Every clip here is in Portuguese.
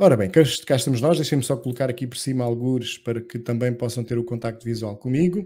Ora bem, cá, cá estamos nós, deixem-me só colocar aqui por cima algures para que também possam ter o contacto visual comigo.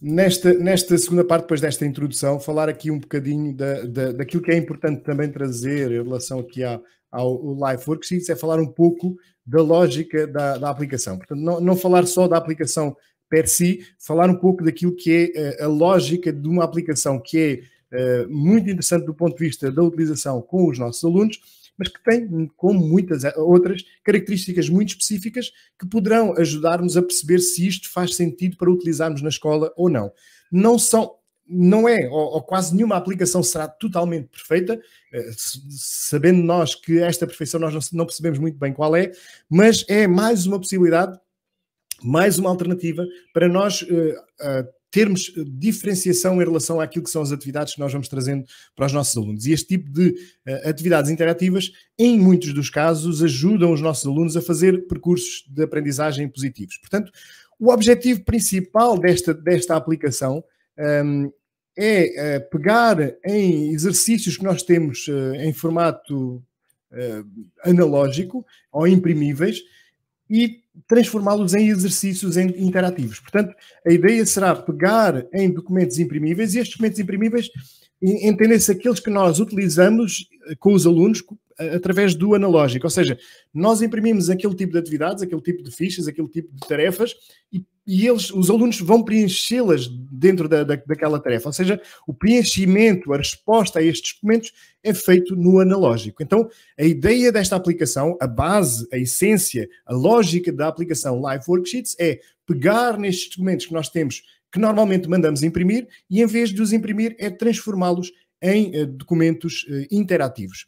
Nesta, nesta segunda parte, depois desta introdução, falar aqui um bocadinho da, da, daquilo que é importante também trazer em relação aqui à, ao Live Worksheets, é falar um pouco da lógica da, da aplicação. Portanto, não, não falar só da aplicação per si, falar um pouco daquilo que é a, eh, a lógica de uma aplicação que é uh, muito interessante do ponto de vista da utilização com os nossos alunos, mas que tem, como muitas outras, características muito específicas que poderão ajudar-nos a perceber se isto faz sentido para utilizarmos na escola ou não. Não são, não é, ou, ou, quase nenhuma aplicação será totalmente perfeita, eh, sabendo nós que esta perfeição nós não, percebemos muito bem qual é, mas é mais uma possibilidade, mais uma alternativa para nós uh, uh, termos eh, diferenciação em relação àquilo que são as atividades que nós vamos trazendo para os nossos alunos. E este tipo de uh, atividades interativas, em muitos dos casos, ajudam os nossos alunos a fazer percursos de aprendizagem positivos. Portanto, o objetivo principal desta, desta aplicação um, ehm, é uh, pegar em exercícios que nós temos uh, em formato analógico ou imprimíveis e transformá-los em exercícios interativos. Portanto, a ideia será pegar em documentos imprimíveis e estes documentos imprimíveis entendem-se aqueles que nós utilizamos eh, com os alunos através do analógico. Ou seja, nós imprimimos aquele tipo de atividades, aquele tipo de fichas, aquele tipo de tarefas e, e eles, os alunos vão preenchê-las dentro da, da, daquela tarefa. Ou seja, o preenchimento, a resposta a estes documentos é feito no analógico. Então, a ideia desta aplicação, a base, a essência, a lógica da aplicação Live Worksheets é pegar nestes documentos que nós temos que normalmente mandamos imprimir e em vez de os imprimir é transformá-los em eh, documentos eh, interativos.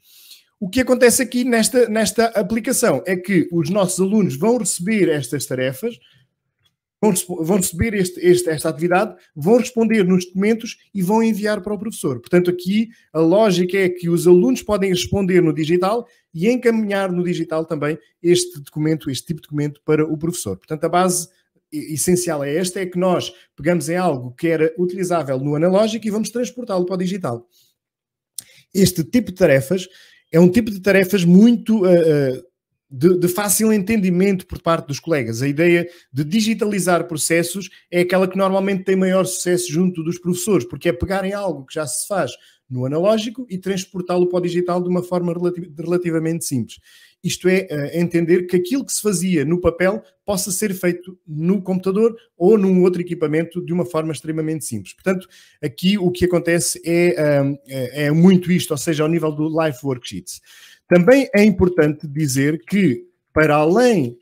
O que acontece aqui nesta, nesta aplicação é que os nossos alunos vão receber estas tarefas, vão, vão receber este, este, esta atividade, vão responder nos documentos e vão enviar para o professor. Portanto, aqui a lógica é que os alunos podem responder no digital e encaminhar no digital também este documento, este tipo de documento para o professor. Portanto, a base essencial é esta, é que nós pegamos em algo que era utilizável no analógico e vamos transportá-lo para o digital. Este tipo de tarefas é um tipo de tarefas muito uh, de, de, fácil entendimento por parte dos colegas. A ideia de digitalizar processos é aquela que normalmente tem maior sucesso junto dos professores, porque é pegarem algo que já se faz no analógico e transportá-lo para o digital de uma forma relativamente simples isto é, eh, entender que aquilo que se fazia no papel possa ser feito no computador ou num outro equipamento de uma forma extremamente simples. Portanto, aqui o que acontece é, ehm, é, é muito isto, ou seja, ao nível do Live Worksheets. Também é importante dizer que, para além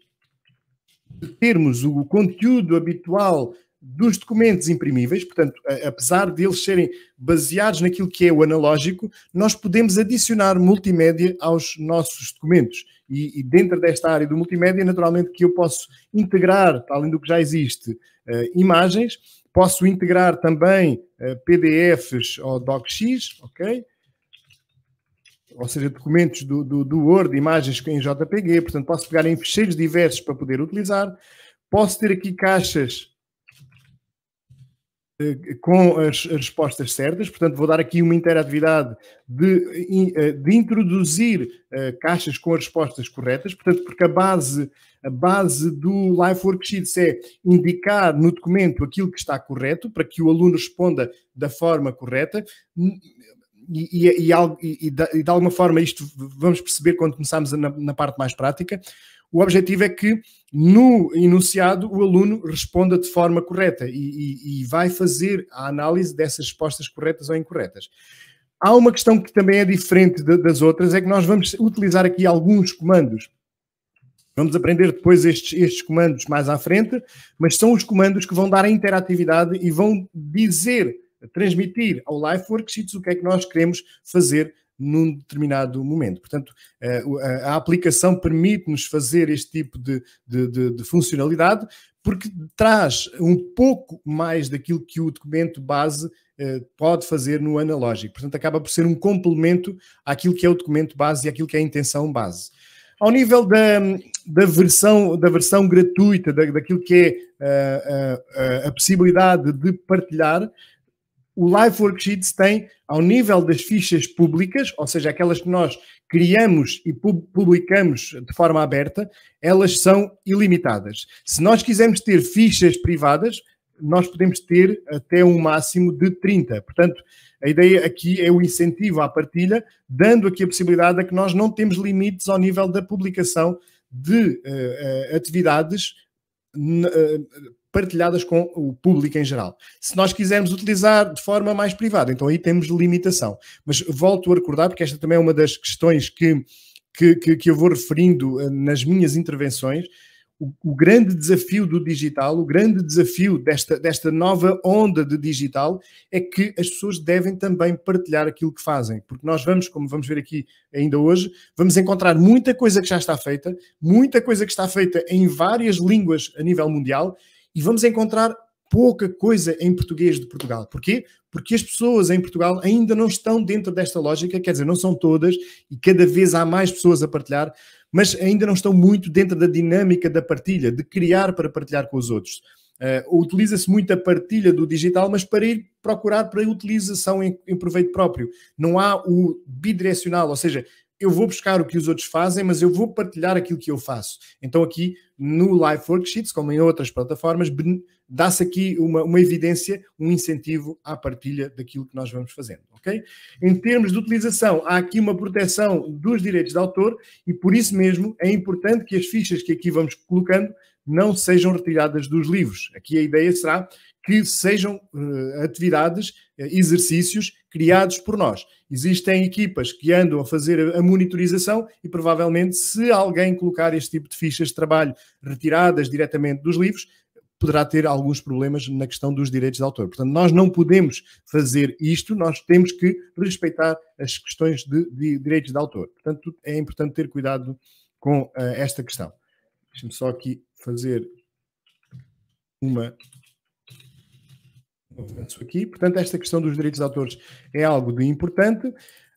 de termos o conteúdo habitual dos documentos imprimíveis, portanto, apesar de eles serem baseados naquilo que é o analógico, nós podemos adicionar multimédia aos nossos documentos. E, e dentro desta área do multimédia, naturalmente que eu posso integrar, além do que já existe, uh, imagens, posso integrar também uh, eh, PDFs ou DocX, ok? ou seja, documentos do, do, do Word, imagens em JPG, portanto posso pegar em fecheiros diversos para poder utilizar, posso ter aqui caixas eh, com as, respostas certas, portanto, vou dar aqui uma interatividade de, eh, eh, de introduzir caixas com as respostas corretas, portanto, porque a base, a base do Life Worksheets é indicar no documento aquilo que está correto, para que o aluno responda da forma correta. E, e, e, e de, alguma forma isto vamos perceber quando começarmos na, na parte mais prática o objetivo é que no enunciado o aluno responda de forma correta e, e, e vai fazer a análise dessas respostas corretas ou incorretas. Há uma questão que também é diferente de, das outras, é que nós vamos utilizar aqui alguns comandos. Vamos aprender depois estes, estes, comandos mais à frente, mas são os comandos que vão dar a interatividade e vão dizer, transmitir ao Life o que é que nós queremos fazer num determinado momento. Portanto, eh, a aplicação permite-nos fazer este tipo de, de, de, de, funcionalidade porque traz um pouco mais daquilo que o documento base eh, pode fazer no analógico. Portanto, acaba por ser um complemento àquilo que é o documento base e àquilo que é a intenção base. Ao nível da, da, versão, da versão gratuita, da, daquilo que é a, eh, a, a possibilidade de partilhar, o Live Worksheets tem, ao nível das fichas públicas, ou seja, aquelas que nós criamos e publicamos de forma aberta, elas são ilimitadas. Se nós quisermos ter fichas privadas, nós podemos ter até um máximo de 30. Portanto, a ideia aqui é o incentivo à partilha, dando aqui a possibilidade a que nós não temos limites ao nível da publicação de uh, uh, atividades uh, partilhadas com o público em geral. Se nós quisermos utilizar de forma mais privada, então aí temos limitação. Mas volto a recordar, porque esta também é uma das questões que, que, que, que eu vou referindo eh, nas minhas intervenções, o, o, grande desafio do digital, o grande desafio desta, desta nova onda de digital é que as pessoas devem também partilhar aquilo que fazem, porque nós vamos, como vamos ver aqui ainda hoje, vamos encontrar muita coisa que já está feita, muita coisa que está feita em várias línguas a nível mundial e vamos encontrar pouca coisa em português de Portugal. Porquê? Porque as pessoas em Portugal ainda não estão dentro desta lógica, quer dizer, não são todas, e cada vez há mais pessoas a partilhar, mas ainda não estão muito dentro da dinâmica da partilha, de criar para partilhar com os outros. Uh, Utiliza-se muito a partilha do digital, mas para ir procurar para a utilização em, em proveito próprio. Não há o bidirecional, ou seja, eu vou buscar o que os outros fazem, mas eu vou partilhar aquilo que eu faço. Então, aqui no Live Worksheets, como em outras plataformas, dá-se aqui uma, uma, evidência, um incentivo à partilha daquilo que nós vamos fazendo. ok? Em termos de utilização, há aqui uma proteção dos direitos de autor e, por isso mesmo, é importante que as fichas que aqui vamos colocando não sejam retiradas dos livros. Aqui a ideia será que sejam uh, atividades, uh, exercícios criados por nós. Existem equipas que andam a fazer a monitorização e provavelmente se alguém colocar este tipo de fichas de trabalho retiradas diretamente dos livros, poderá ter alguns problemas na questão dos direitos de autor. Portanto, nós não podemos fazer isto, nós temos que respeitar as questões de, de direitos de autor. Portanto, é importante ter cuidado com uh, esta questão. Deixa-me só aqui fazer uma avanço aqui. Portanto, esta questão dos direitos de autores é algo de importante.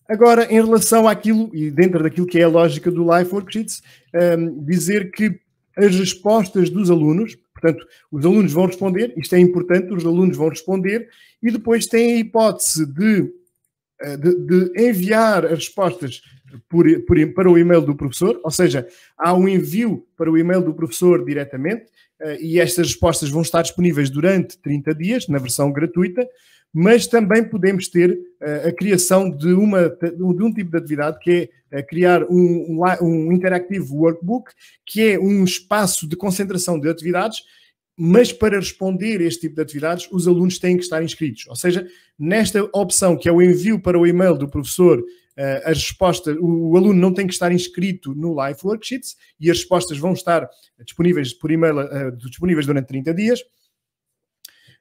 Agora, em relação àquilo, e dentro daquilo que é a lógica do Life Worksheets, um, dizer que as respostas dos alunos, portanto, os alunos vão responder, isto é importante, os alunos vão responder, e depois têm a hipótese de, eh, de, de enviar as respostas por, por, para o e-mail do professor, ou seja, há um envio para o e-mail do professor diretamente, eh, e estas respostas vão estar disponíveis durante 30 dias, na versão gratuita, mas também podemos ter eh, a criação de, uma, de um tipo de atividade que é eh, criar um, um interactive workbook, que é um espaço de concentração de atividades mas para responder este tipo de atividades, os alunos têm que estar inscritos. Ou seja, nesta opção que é o envio para o e-mail do professor Uh, eh, as respostas, o, o, aluno não tem que estar inscrito no Live Worksheets e as respostas vão estar disponíveis por e-mail, uh, disponíveis durante 30 dias.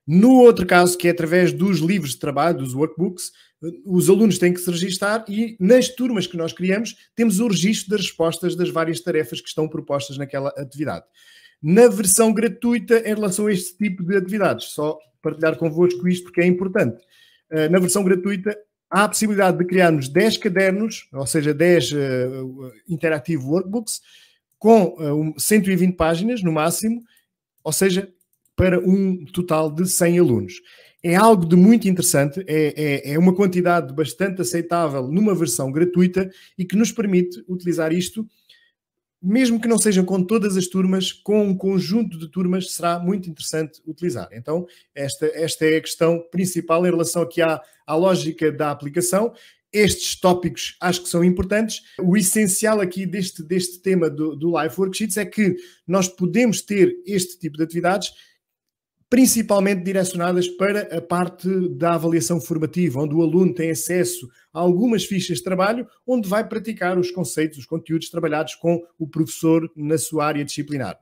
No outro caso, que é através dos livros de trabalho, dos workbooks, eh, os alunos têm que se registar e nas turmas que nós criamos temos o registro das respostas das várias tarefas que estão propostas naquela atividade. Na versão gratuita, em relação a este tipo de atividades, só partilhar convosco isto porque é importante. Na versão gratuita, há a possibilidade de criarmos 10 cadernos, ou seja, 10 uh, eh, Interactive Workbooks, com uh, eh, 120 páginas no máximo, ou seja, para um total de 100 alunos. É algo de muito interessante, é, é, é uma quantidade bastante aceitável numa versão gratuita e que nos permite utilizar isto mesmo que não seja com todas as turmas, com um conjunto de turmas, será muito interessante utilizar. Então, esta, esta é a questão principal em relação aqui à, à lógica da aplicação. Estes tópicos acho que são importantes. O essencial aqui deste, deste tema do, do Live Worksheets é que nós podemos ter este tipo de atividades principalmente direcionadas para a parte da avaliação formativa, onde o aluno tem acesso a algumas fichas de trabalho, onde vai praticar os conceitos, os conteúdos trabalhados com o professor na sua área disciplinar.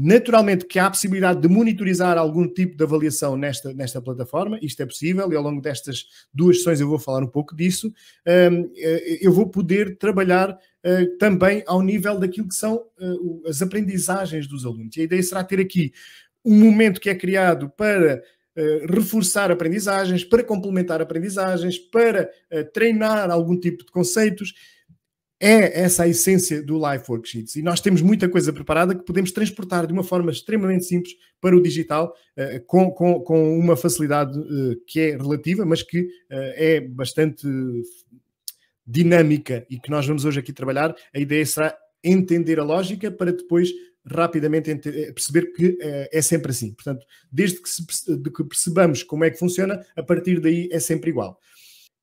Naturalmente que há a possibilidade de monitorizar algum tipo de avaliação nesta, nesta plataforma, isto é possível e ao longo destas duas sessões eu vou falar um pouco disso. Hum, eh, eu vou poder trabalhar eh, também ao nível daquilo que são eh, as aprendizagens dos alunos. E a ideia será ter aqui um momento que é criado para uh, reforçar aprendizagens, para complementar aprendizagens, para uh, treinar algum tipo de conceitos. É essa a essência do Live Worksheets. E nós temos muita coisa preparada que podemos transportar de uma forma extremamente simples para o digital, uh, com, com, com, uma facilidade que é relativa, mas que é bastante dinâmica e que nós vamos hoje aqui trabalhar. A ideia será entender a lógica para depois rapidamente eh, perceber que eh, é, sempre assim. Portanto, desde que, se, de que, percebamos como é que funciona, a partir daí é sempre igual.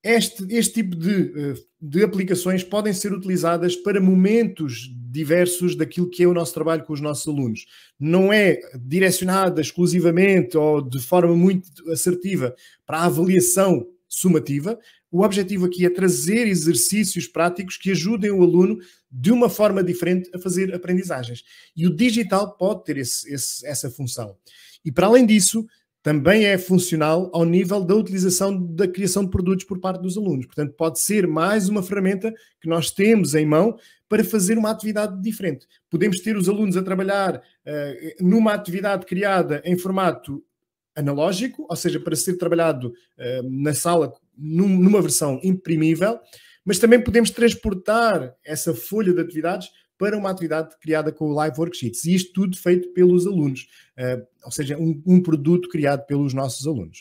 Este, este tipo de, eh, de aplicações podem ser utilizadas para momentos diversos daquilo que é o nosso trabalho com os nossos alunos. Não é direcionada exclusivamente ou de forma muito assertiva para a avaliação sumativa, o objetivo aqui é trazer exercícios práticos que ajudem o aluno, de uma forma diferente, a fazer aprendizagens. E o digital pode ter esse, esse, essa função. E para além disso, também é funcional ao nível da utilização da criação de produtos por parte dos alunos. Portanto, pode ser mais uma ferramenta que nós temos em mão para fazer uma atividade diferente. Podemos ter os alunos a trabalhar uh, numa atividade criada em formato analógico, ou seja, para ser trabalhado uh, na sala num, numa versão imprimível, mas também podemos transportar essa folha de atividades para uma atividade criada com o Live Worksheets, e isto tudo feito pelos alunos, eh, ou seja, um, um produto criado pelos nossos alunos.